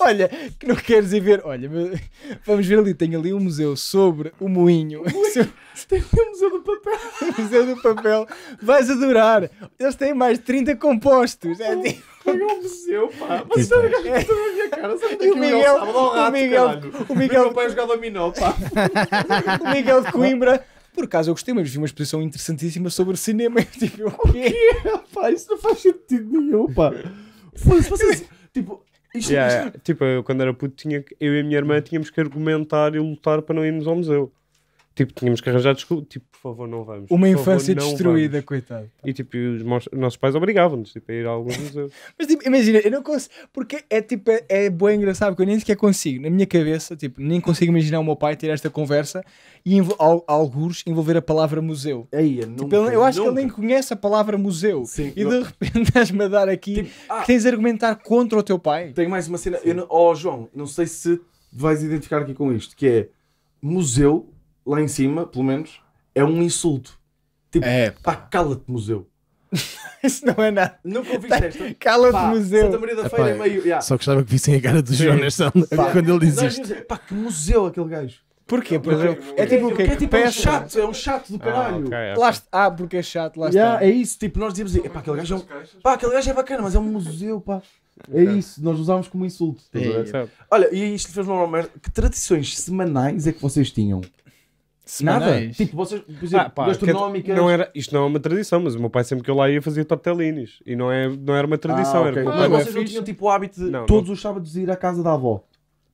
olha, que não queres ir ver. Olha, vamos ver ali. Tem ali um museu sobre o moinho. O moinho. Tem o museu do papel. o museu do papel. Vais adorar. Eles têm mais de 30 compostos. É tipo... Foi um museu, pá. Mas estão a minha é. cara. Sabe daqui o Miguel, o Miguel, o Miguel, o meu pai jogar dominó, pá. o Miguel de Coimbra por acaso eu gostei, mas vi uma exposição interessantíssima sobre cinema. Eu digo, tipo, o quê? Pá, isso não faz sentido nenhum, pá. Foda-se, vocês. tipo. Isto, yeah, isto... Tipo, eu quando era puto, tinha, eu e a minha irmã tínhamos que argumentar e lutar para não irmos ao museu tipo, tínhamos que arranjar desculpa, tipo, por favor, não vamos. Uma por infância favor, destruída, coitado. E tipo, os nossos pais obrigavam-nos tipo, a ir a alguns museus. Mas tipo, imagina, eu não consigo, porque é tipo, é, é bem engraçado, porque eu nem sequer consigo, na minha cabeça, tipo, nem consigo imaginar o meu pai ter esta conversa e envol ao, alguns envolver a palavra museu. Aí, tipo, eu acho nunca. que ele nem conhece a palavra museu. Sim, e não... de repente estás-me a dar aqui tipo, ah, tens a argumentar contra o teu pai. Tenho mais uma cena, Sim. oh João, não sei se vais identificar aqui com isto, que é museu lá em cima, pelo menos, é um insulto. Tipo, é, pá, pá cala-te, museu. Isso não é nada. Nunca ouvi tá, esta. Cala-te, museu. Santa Maria da Feira é meio. Yeah. Só gostava que vissem a cara do Jonas quando ele diz isto. pá, que museu aquele gajo. Porquê? Por porque, porque, é tipo é o quê? É tipo é um chato, é um chato do ah, caralho. Ah, okay, okay. Lá está. ah porque é chato, lá está. Yeah, é isso, tipo, nós dizíamos, pá, aquele gajo é um... pá, aquele gajo é bacana, mas é um museu, pá. É okay. isso, nós usámos como insulto. É, é. Olha, e isto fez uma merda. Que tradições semanais é que vocês tinham? Semanais? Nada. Tipo, vocês, por exemplo, ah, gastronómicas. É não era, isto não é uma tradição, mas o meu pai sempre que eu lá ia fazia tortellinis. E não, é, não era uma ah, tradição. Ah, okay. era ah, mas vocês não tinham tipo o hábito de não, todos não. os sábados ir à casa da avó.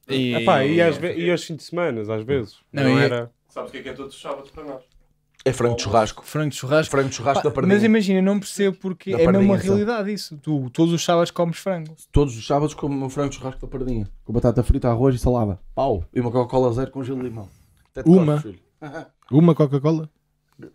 E, ah, e, às ve... e aos fins de semana, às vezes. Não, não é- era. Sabes o que é que é todos os sábados para nós? É frango de churrasco. Frango de churrasco. Frango de churrasco Pá, da Pardinha. Mas imagina, não percebo porque da é mesmo uma realidade isso. Tu todos os sábados comes frango. Todos os sábados como um frango de churrasco da Pardinha. Com batata frita, arroz e salada. Pau. E uma Coca-Cola zero com gelo de limão. Até uma? Uma Coca-Cola?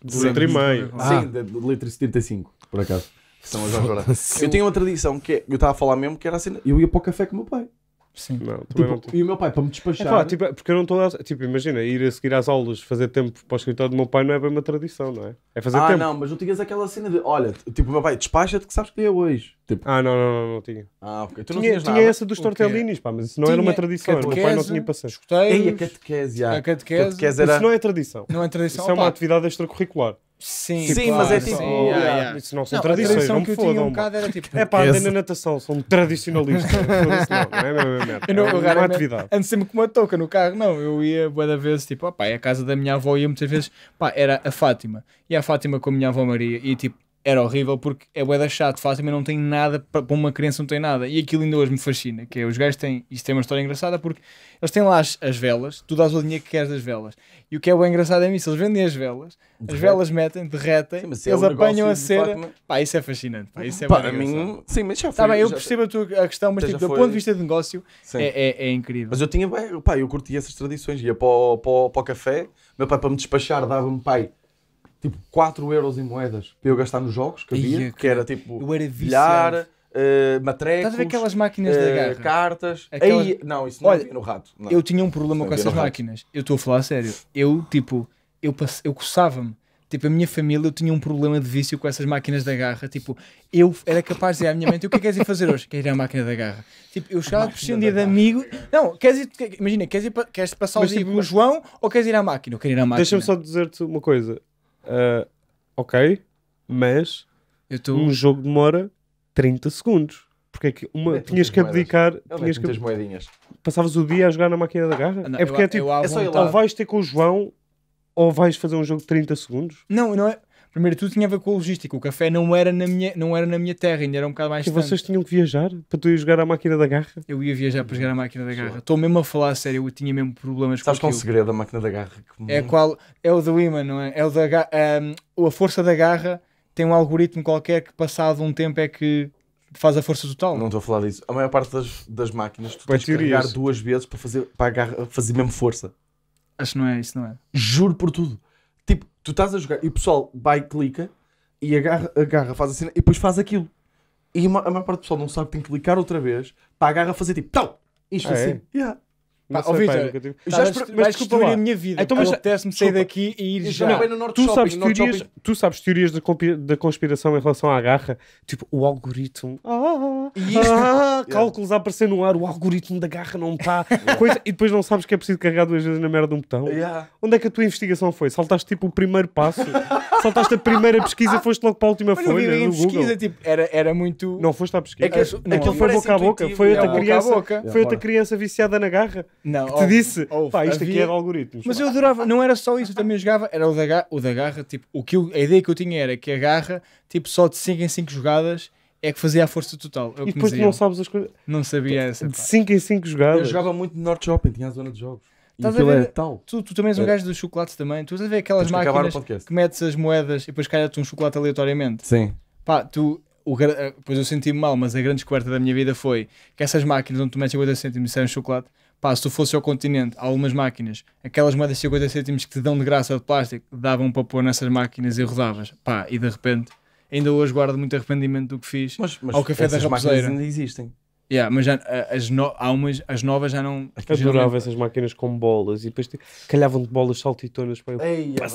De letra e meio. Ah. Sim, de, de e 75, por acaso. são as Eu tinha uma tradição que é, eu estava a falar mesmo que era assim. Eu ia para o café com o meu pai. Sim. Não, tipo, não... E o meu pai, para me despachar. É, tipo, é porque eu não estou. Tipo, imagina, ir a seguir às aulas, fazer tempo para o escritório do meu pai não é bem uma tradição, não é? É fazer ah, tempo. Ah, não, mas não tinhas aquela cena de. Olha, tipo, o meu pai, despacha-te que sabes que é hoje. Tipo... Ah, não, não, não, não tinha. Ah, ok. Tu não tinha, tinha essa dos tortellinis, pá, mas isso não tinha era uma tradição. O meu pai não tinha passagem. Escutei. Ei, a catequese, já. A catequese. catequese era... Isso não é tradição. Não é tradição. Isso opa. é uma atividade extracurricular. Sim, sim mas é tipo. Oh, yeah, yeah. Isso não são não, tradições, não me Um bocado era tipo. É pá, andei na natação, sou um tradicionalista. não, não é a é uma, atividade. Ando sempre com uma touca no carro, não. Eu ia boa da vez, tipo, ó pá, é a casa da minha avó ia muitas vezes, pá, era a Fátima. E a Fátima com a minha avó Maria. E tipo, era horrível porque é bué chato, mas não tem nada, para uma criança não tem nada. E aquilo ainda hoje me fascina, que é, os gajos têm, isto tem é uma história engraçada porque eles têm lá as, as velas, tu dás o dinheiro que queres das velas. E o que é bem engraçado é isso, eles vendem as velas, Derrete. as velas metem, derretem, sim, é eles apanham a cera. Fátima. Pá, isso é fascinante, pá, isso é Para mim, sim, mas já foi. Tá bem, eu já... percebo a tua questão, mas tipo, foi... do ponto de vista de negócio é, é, é, incrível. Mas eu tinha, pá, eu curti essas tradições, ia para o, para o, para o café, meu pai para me despachar dava-me, pai tipo 4 euros em moedas para eu gastar nos jogos que havia, que era tipo eu era bilhar, uh, matrecos, Estás a ver aquelas máquinas uh, da eh, garra? cartas. Aquela... Aí, não, isso não Olha, havia no rato. Não. Eu tinha um problema com essas máquinas. Eu estou a falar a sério. Eu, tipo, eu, passe... eu coçava-me. Tipo, a minha família, eu tinha um problema de vício com essas máquinas da garra. Tipo, eu era capaz de dizer à minha mente: o que é que queres ir fazer hoje? quer ir à máquina da garra. Tipo, eu chegava para um dia de amigo. Não, queres ir, imagina, queres ir queres passar o dia tipo, com o João ou queres ir à máquina? Eu quero ir à máquina. Deixa-me só dizer-te uma coisa uh, ok, mas tô... um jogo demora 30 segundos. Porque é que uma, é é tinhas que abdicar. Tinhas que... Ab... moedinhas. Passavas o dia a jogar na máquina da garra? Não, é porque eu, é tipo, é só ou vais ter com o João ou vais fazer um jogo de 30 segundos? Não, não é. Primeiro tudo tinha a ver com a logística. O café não era na minha, não era na minha terra, ainda era um bocado mais E vocês tinham que viajar para tu ir jogar à máquina da garra? Eu ia viajar para jogar à máquina da garra. Estou mesmo a falar a sério, eu tinha mesmo problemas Estás com é o segredo da máquina da garra? Que- É qual é o do imã, não é? É o da ga- ehm, a força da garra tem um algoritmo qualquer que passado um tempo é que faz a força total. Não estou a falar disso. A maior parte das, das máquinas tu Pá, tens que carregar duas vezes para fazer, para a garra, fazer mesmo força. Acho que não é isso, não é? Juro por tudo. Tipo, tu estás a jogar e o pessoal vai, clica e agarra, agarra faz a cena e depois faz aquilo. E a maior parte do pessoal não sabe que tem que clicar outra vez para a garra fazer tipo, tal! Isto ah, é assim. Yeah. Pá, ó, Vitor, já tá, exper... mas desculpa a minha vida. Então, mas apetece-me sair daqui e ir já. Não, no tu, sabes shopping, teorias, tu sabes teorias da, da conspiração em relação à garra? Tipo, o algoritmo. Ah, ah, ah. e isto... ah, ah cálculos a aparecer no ar, o algoritmo da garra não está. Yeah. e depois não sabes que é preciso carregar duas vezes na merda de um botão. Yeah. Onde é que a tua investigação foi? Saltaste tipo o primeiro passo, saltaste a primeira pesquisa, foste logo para a última Mas folha. Não, no pesquisa, Google. tipo, era, era muito. Não foste à pesquisa. É que, não, aquilo não, foi é é boca a boca, foi outra criança viciada na garra. Não, que te ouve, disse, ouve, pá, isto havia... aqui é de algoritmos. Mas eu adorava, não era só isso, eu também jogava, era o da, garra, o da garra, tipo, o que eu, a ideia que eu tinha era que a garra, tipo, só de 5 em 5 jogadas é que fazia a força total. É e depois não sabes as coisas. Não sabia tipo, essa. De 5 em 5 jogadas. Eu jogava muito no North Shopping, tinha a zona de jogos. Estás a ver? É tal. Tu, tu também és um é. gajo dos chocolates também. Tu estás a ver aquelas Tens máquinas que, que metes as moedas e depois calha-te um chocolate aleatoriamente. Sim. Pá, tu. O, eh, pois eu senti-me mal, mas a grande descoberta da minha vida foi que essas máquinas onde tu metes 50 cêntimos e sai um chocolate Pá, se tu fosse ao continente, há algumas máquinas, aquelas moedas de 50 cêntimos que te dão de graça de plástico, davam para pôr nessas máquinas e rodavas. Pá, e de repente, ainda hoje guardo muito arrependimento do que fiz mas, mas ao café da raposeira. ainda existem. Yeah, mas já, eh, as no, há umas, as novas já não. Adorava essas máquinas com bolas e depois te, calhavam de bolas saltitonas. para eu Ei, bolas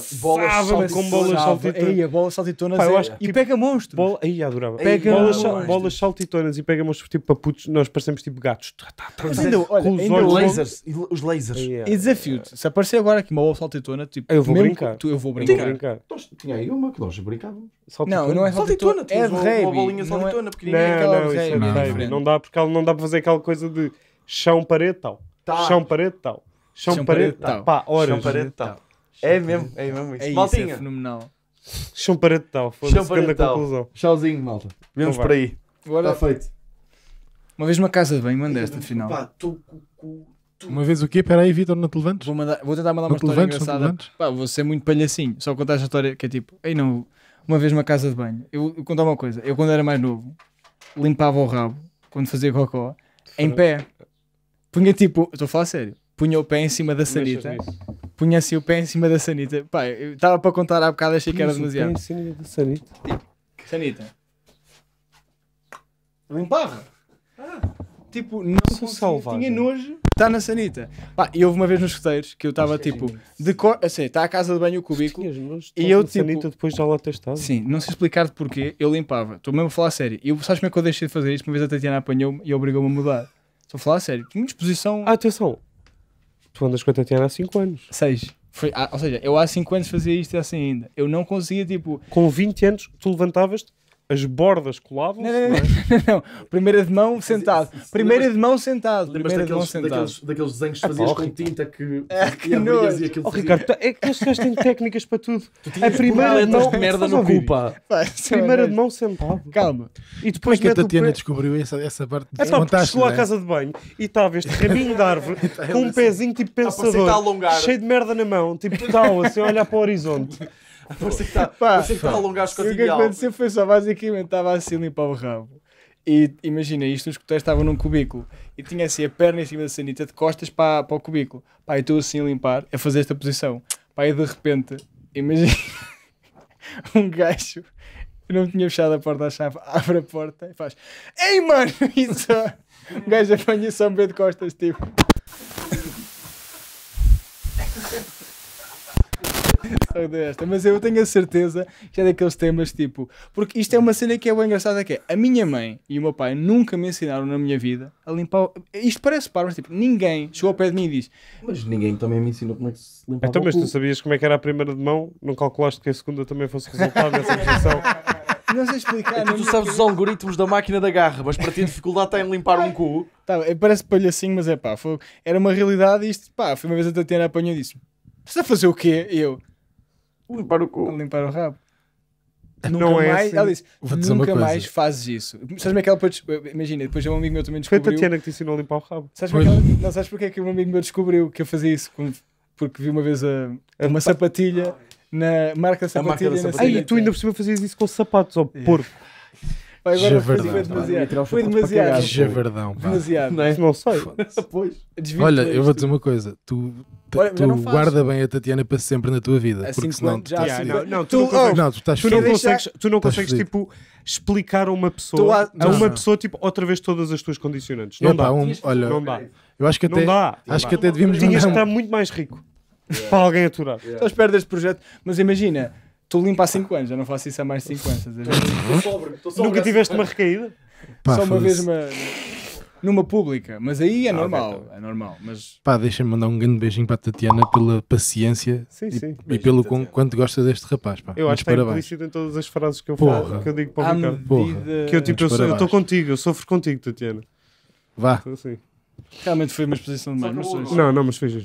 saltitonas. com bolas saltitonas. bolas saltitonas eu é- acho, e tipo pega monstro. Bola, aí adorava. Ei, pega bolas, bolas saltitonas e pega monstro tipo paputos. Nós parecemos tipo gatos. Mas ainda, olha, os ainda lasers, os lasers. Yeah. É. E desafio-te. Se aparecer agora aqui uma bola saltitona, tipo, eu vou brincar. Tu, eu vou brincar. Tinha, brincar. Nós, tinha aí uma que nós brincávamos. Não, não é saltitona. É de rei. Uma bolinha é- saltitona pequenininha. Não, não dá causa aquela, não dá para fazer aquela coisa de chão, parede, tal. Tá. Chão, parede, tal. Chão, chão parede, tal. Pá, horas. Chão, né, parede, tal. É mesmo, é mesmo isso. É, é Maltinha. é fenomenal. Chão, parede, tal. Chão, parede, tal. Conclusão. Tchauzinho, malta. Vemos então por aí. Está é feito. Uma vez uma casa de banho, manda esta final. Pá, Uma vez o quê? Espera aí, Vitor, não te levantes? Vou, mandar, vou tentar mandar uma história levantes, engraçada. Pá, vou ser muito palhacinho. Só contar esta história que é tipo, ei não, uma vez uma casa de banho. Eu, eu contar uma coisa. Eu quando era mais novo, limpava o rabo quando fazia cocó, em pé. Punha tipo, estou a falar sério, punha o pé em cima da sanita. Punha assim o pé em cima da sanita. Pá, estava para contar há bocado, achei que era demasiado. Punha em cima da sanita. Tipo, sanita. Limpava. Ah tipo, não se salvagem. tinha nojo, está na sanita. Pá, e houve uma vez nos escuteiros que eu estava é tipo, de cor, assim, está a casa de banho o cubículo e eu tipo. sanita depois já lá testado. Sim, não sei explicar de porquê, eu limpava, estou mesmo a falar a sério. E sabes como é que eu deixei de fazer isto? Uma vez a Tatiana apanhou-me e obrigou-me a mudar. Estou a falar a sério, tinha disposição. Ah, atenção, tu andas com a Tatiana há 5 anos. 6. Foi, ah, ou seja, eu há 5 anos fazia isto e é assim ainda. Eu não conseguia, tipo. Com 20 anos, tu levantavas-te as bordas colavam é? não, não, não, não, Primeira de mão é, sentado. Primeira de mão sentado. Primeira daqueles, de mão sentado. Daqueles, daqueles desenhos que ah, fazias ah, com tinta que. Ah, oh, tá, é, que e e aquilo. Oh, Ricardo, é que as gajo técnicas para tudo. a primeira de mão. de merda no cu, pá. Primeira de mão sentado. Calma. E é depois que a Tatiana descobriu essa, essa parte de É pá, porque chegou à casa de banho e estava este rabinho de árvore com um pezinho tipo pensador. Cheio de merda na mão, tipo tal, assim, a olhar para o horizonte. Você está tá a alongar as coisas. O que aconteceu foi só basicamente estava assim a limpar o rabo. E imagina, isto os escuteiros estava num cubículo e tinha assim a perna em cima da sanita de costas para, para o cubículo. Pá, e estou assim a limpar, a fazer esta posição. Pá, e de repente, imagina um gajo. Eu não tinha fechado a porta à chave, abre a porta e faz Ei mano! E só, um gajo apanha só um de costas, tipo. desta, mas eu tenho a certeza que é daqueles temas tipo. Porque isto é uma cena que é bem engraçada: que é a minha mãe e o meu pai nunca me ensinaram na minha vida a limpar. Isto parece par, mas tipo, ninguém chegou ao pé de mim e disse. Mas ninguém também me ensinou como é que se limpava. Então, mas tu sabias como é que era a primeira de mão? Não calculaste que a segunda também fosse resultado dessa posição? Não sei explicar. É, tu sabes os algoritmos da máquina da garra, mas para ti a dificuldade está em limpar um cu. Tá, é, parece palhacinho, mas é pá, foi, era uma realidade e isto, pá, foi uma vez a Tatiana apanhou e disse: Estás a fazer o quê? eu, Limpar o cu. Limpar o rabo. Nunca não é mais, assim. ela disse, nunca mais fazes isso. Sabes-me aquela imagina, depois um amigo meu também descobriu. Foi a Tatiana que te ensinou a limpar o rabo. Sabes sabes porque é que um amigo meu descobriu que eu fazia isso? Porque vi uma vez a, uma sapatilha na marca da sapatilha. Marca da sapatilha. Aí, tu ainda por cima fazias isso com sapatos, ó oh, porco. Agora foi, foi demasiado. Foi demasiado. Javardão, pá. Demasiado. Não, é? não sei. pois. Olha, eu vou dizer uma coisa. Tu, Olha, tu guarda bem a Tatiana para sempre na tua vida. Assim porque senão tu estás yeah, não, não, tu, não, consegues, não, tu tu não oh, consegues, tu não consegues tipo, explicar a uma pessoa, a, a uma pessoa tipo, outra vez todas as tuas condicionantes. Não, dá. olha, não dá. Eu acho que até, Acho que até devíamos Tinhas estar muito mais rico. Para alguém aturar. Yeah. Estás perto deste projeto. Mas imagina Estou limpo há 5 anos, já não faço isso há mais de 5 anos. Estou sobre, Nunca é tiveste uma recaída? Pá, Só uma vez uma, numa pública, mas aí é Ah, normal, tá é normal. Mas Pá, deixa-me mandar um grande beijinho para a Tatiana pela paciência Sim, e, e pelo quanto gosta deste rapaz. Pá. Eu acho que está parabéns. implícito em todas as frases que eu falo, Porra. que eu digo para o Ricardo. Que eu tipo, eu sou- eu estou contigo, eu sofro contigo, Tatiana. Vá, Então, Realmente foi uma exposição de Não, não, mas fez